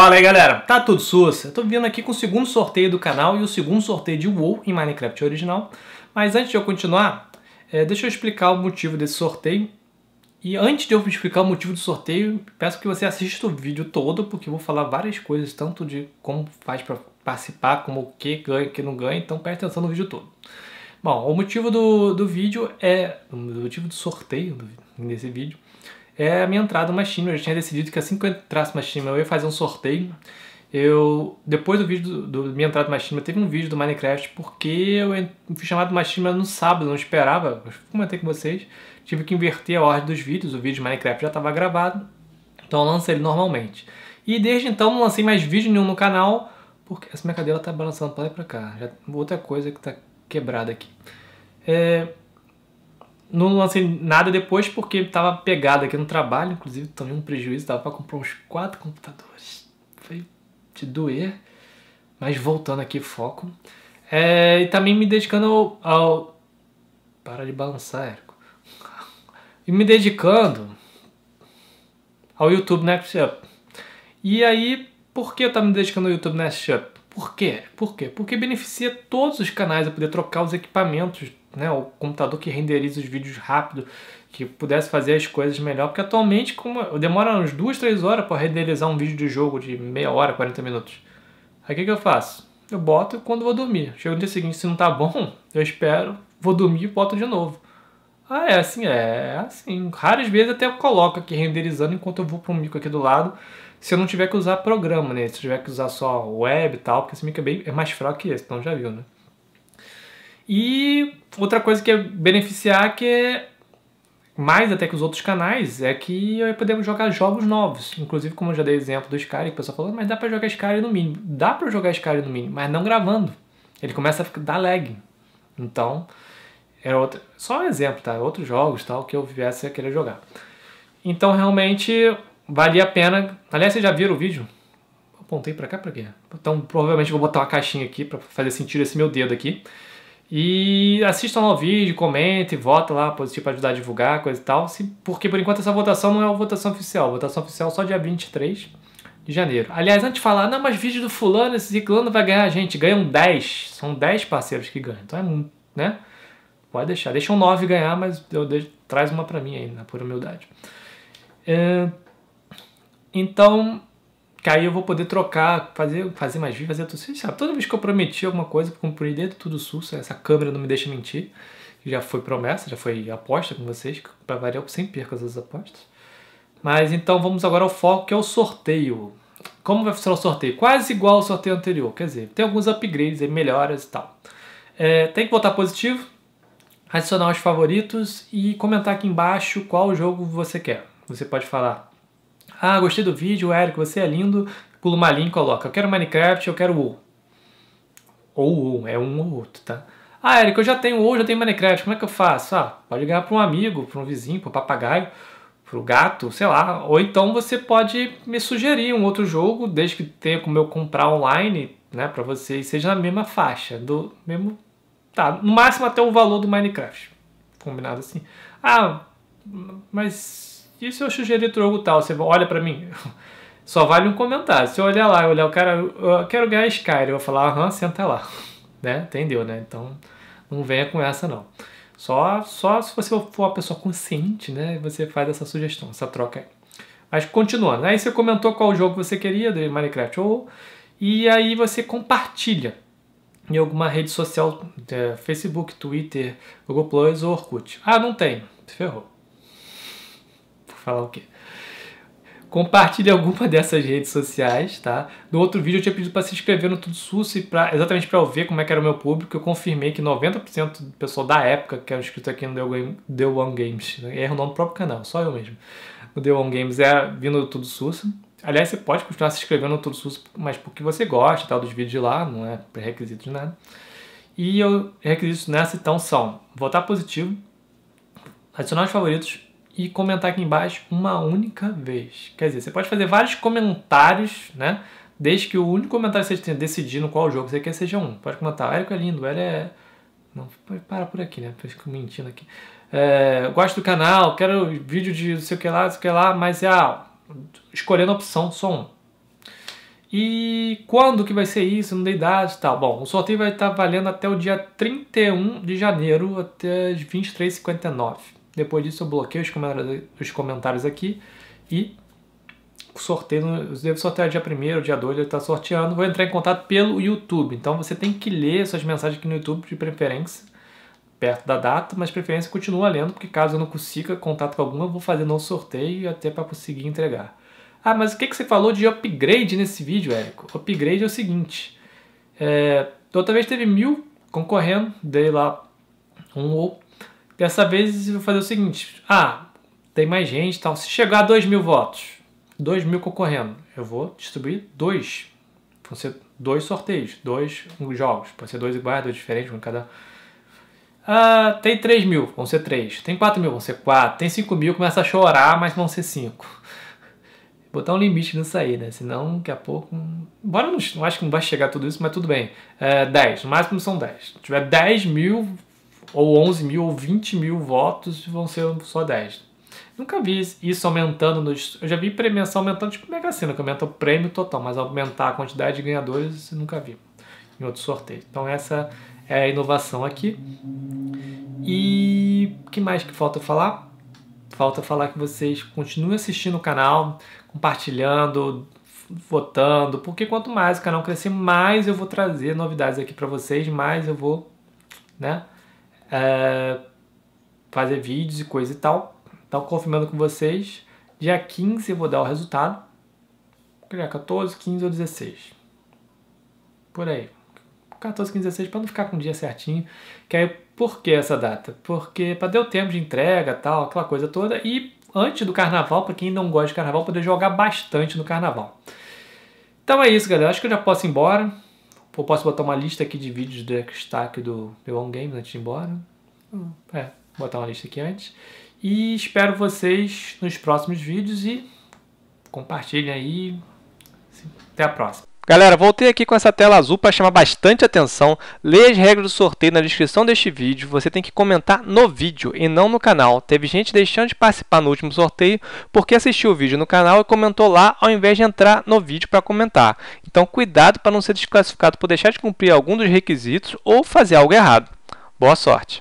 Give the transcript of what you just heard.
Fala aí galera, tá tudo sussa? Eu tô vindo aqui com o segundo sorteio do canal e o segundo sorteio de WoW em Minecraft original. Mas antes de eu continuar, é, deixa eu explicar o motivo desse sorteio. E antes de eu explicar o motivo do sorteio, peço que você assista o vídeo todo, porque eu vou falar várias coisas, tanto de como faz para participar, como o que ganha, o que não ganha, então preste atenção no vídeo todo. Bom, o motivo do, do vídeo é... o motivo do sorteio do, nesse vídeo é a minha entrada no Machine. Eu já tinha decidido que assim que eu entrasse no Machine, eu ia fazer um sorteio. Eu, depois do vídeo do, do minha entrada no Machine, teve um vídeo do Minecraft porque eu fui chamado do Machine no sábado, não esperava. Eu comentei com vocês, tive que inverter a ordem dos vídeos. O vídeo de Minecraft já estava gravado, então eu lancei ele normalmente. E desde então não lancei mais vídeo nenhum no canal, porque essa minha cadeira está balançando para lá e para cá. Já, outra coisa que está quebrada aqui. É, não lancei nada depois porque tava pegado aqui no trabalho, inclusive também um prejuízo, tava para comprar uns quatro computadores. Foi de doer. Mas voltando aqui, foco. É, e também me dedicando ao, ao... Para de balançar, Érico. E me dedicando ao YouTube Next né, Up. E aí, por que eu tava me dedicando ao YouTube Next né, Up? Por quê? Por quê? Porque beneficia todos os canais a poder trocar os equipamentos, né? O computador que renderiza os vídeos rápido, que pudesse fazer as coisas melhor, porque atualmente como demora uns duas, três horas para renderizar um vídeo de jogo de meia hora, 40 minutos. Aí o que, que eu faço? Eu boto quando vou dormir. Chega no dia seguinte, se não tá bom, eu espero, vou dormir e boto de novo. Ah, é assim, é, é assim. Raras vezes até eu coloco aqui renderizando enquanto eu vou para o micro aqui do lado se eu não tiver que usar programa, né? Se eu tiver que usar só web e tal, porque esse mic é, bem, é mais fraco que esse, então já viu, né? E outra coisa que é beneficiar que é mais até que os outros canais é que podemos jogar jogos novos. Inclusive, como eu já dei exemplo do Skyrim, que o pessoal falou, ah, mas dá para jogar Skyrim no mínimo. Dá para jogar Skyrim no mínimo, mas não gravando. Ele começa a dar lag. Então, é outro, só um exemplo, tá? Outros jogos tal que eu viesse a querer jogar. Então, realmente, valia a pena. Aliás, vocês já viram o vídeo? apontei pra cá pra quê? Então, provavelmente vou botar uma caixinha aqui pra fazer sentido esse meu dedo aqui. E assistam lá o vídeo, comentem, votem lá, positivo pra ajudar a divulgar, coisa e tal. porque por enquanto essa votação não é uma votação oficial. votação oficial é só dia 23 de janeiro. Aliás, antes de falar, não, mas vídeo do fulano, esse ciclano vai ganhar, gente. Ganham 10. São 10 parceiros que ganham. Então é muito, né? Pode deixar. Deixa um 9 ganhar, mas eu deixo, traz uma pra mim aí, na né, pura humildade. É... Então, que aí eu vou poder trocar, fazer, fazer mais vídeos, fazer tudo. você sabe toda vez que eu prometi alguma coisa, cumpri dentro tudo susto, essa câmera não me deixa mentir. Já foi promessa, já foi aposta com vocês, que para variar eu sempre perco as apostas. Mas então vamos agora ao foco, que é o sorteio. Como vai funcionar o sorteio? Quase igual ao sorteio anterior, quer dizer, tem alguns upgrades, melhoras e tal. É, tem que votar positivo, adicionar os favoritos e comentar aqui embaixo qual jogo você quer. Você pode falar ah, gostei do vídeo, Eric. você é lindo. Pula uma linha e coloca. Eu quero Minecraft, eu quero WoW. Ou WoW, é um ou outro, tá? Ah, Eric, eu já tenho WoW, já tenho Minecraft, como é que eu faço? Ah, pode ligar para um amigo, para um vizinho, para um papagaio, para o gato, sei lá. Ou então você pode me sugerir um outro jogo, desde que tenha como eu comprar online, né, para vocês, seja na mesma faixa, do mesmo... Tá, no máximo até o valor do Minecraft. Combinado assim. Ah, mas e se eu sugerir troco tal? Você olha para mim, só vale um comentário. Se eu olhar lá, eu olhar o cara, eu quero ganhar Skyrim, eu vou falar, aham, senta lá. Né? Entendeu, né? Então, não venha com essa, não. Só, só se você for uma pessoa consciente, né? Você faz essa sugestão, essa troca aí. Mas continuando. Aí você comentou qual jogo você queria do Minecraft. Ou, e aí você compartilha em alguma rede social, é, Facebook, Twitter, Google Plus ou Orkut. Ah, não tem. Ferrou falar o quê? Compartilhe alguma dessas redes sociais, tá? No outro vídeo eu tinha pedido para se inscrever no Tudo e pra, exatamente para eu ver como é que era o meu público. Eu confirmei que 90% do pessoal da época que era inscrito aqui no The One, The One Games, né? erro o nome do próprio canal, só eu mesmo. No The One Games é vindo do Tudo Sus. Aliás, você pode continuar se inscrevendo no Tudo Sus, mas porque você gosta tal, dos vídeos de lá, não é pré-requisito de nada. E eu requisitos nessa então são votar positivo, adicionar os favoritos, e comentar aqui embaixo uma única vez. Quer dizer, você pode fazer vários comentários, né? Desde que o único comentário que você tenha decidindo qual jogo você quer seja um. Pode comentar, o Érico é lindo, o é... Não, para por aqui, né? Fico mentindo aqui. É, gosto do canal, quero vídeo de não sei o que lá, não sei o que lá, mas é ah, a... Escolhendo a opção, só um. E quando que vai ser isso? Não dei dados e tal. Bom, o sorteio vai estar tá valendo até o dia 31 de janeiro, até as 23h59. Depois disso eu bloqueio os comentários, os comentários aqui e sorteio, devo sortear dia 1 dia 2, ele está sorteando, vou entrar em contato pelo YouTube. Então você tem que ler suas mensagens aqui no YouTube de preferência, perto da data, mas preferência continua lendo, porque caso eu não consiga contato com alguma, eu vou fazer novo sorteio até para conseguir entregar. Ah, mas o que, que você falou de upgrade nesse vídeo, Érico? Upgrade é o seguinte, é, outra vez teve mil concorrendo, dei lá um ou Dessa vez eu vou fazer o seguinte: ah, tem mais gente tal. Se chegar a 2 mil votos, 2 mil concorrendo, eu vou distribuir dois. Vão ser dois sorteios, dois jogos. Pode ser dois iguais, dois diferentes, um cada. Ah, tem 3 mil, vão ser 3. Tem 4 mil, vão ser 4. Tem 5 mil, começa a chorar, mas vão ser 5. Botar um limite nisso aí, né? Senão, daqui a pouco. bora não, acho que não vai chegar tudo isso, mas tudo bem. É, 10, no máximo são 10. Se tiver 10 mil, ou 11 mil ou 20 mil votos vão ser só 10. Nunca vi isso aumentando. Nos, eu já vi premiação aumentando, tipo Mega Sena, que aumenta o prêmio total, mas aumentar a quantidade de ganhadores nunca vi em outro sorteio. Então essa é a inovação aqui. E o que mais que falta falar? Falta falar que vocês continuem assistindo o canal, compartilhando, votando, porque quanto mais o canal crescer, mais eu vou trazer novidades aqui para vocês, mais eu vou, né? é, fazer vídeos e coisa e tal. Então, confirmando com vocês, dia 15 eu vou dar o resultado. Dia 14, 15 ou 16. Por aí. 14, 15, 16, para não ficar com o dia certinho. Que aí, por que essa data? Porque para dar o tempo de entrega tal, aquela coisa toda. E antes do carnaval, para quem não gosta de carnaval, poder jogar bastante no carnaval. Então é isso, galera. Acho que eu já posso ir embora. Ou posso botar uma lista aqui de vídeos do Stack do The One Games antes de ir embora. Hum, é, vou botar uma lista aqui antes. E espero vocês nos próximos vídeos e compartilhem aí. Até a próxima. Galera, voltei aqui com essa tela azul para chamar bastante atenção. Leia as regras do sorteio na descrição deste vídeo. Você tem que comentar no vídeo e não no canal. Teve gente deixando de participar no último sorteio porque assistiu o vídeo no canal e comentou lá ao invés de entrar no vídeo para comentar. Então cuidado para não ser desclassificado por deixar de cumprir algum dos requisitos ou fazer algo errado. Boa sorte!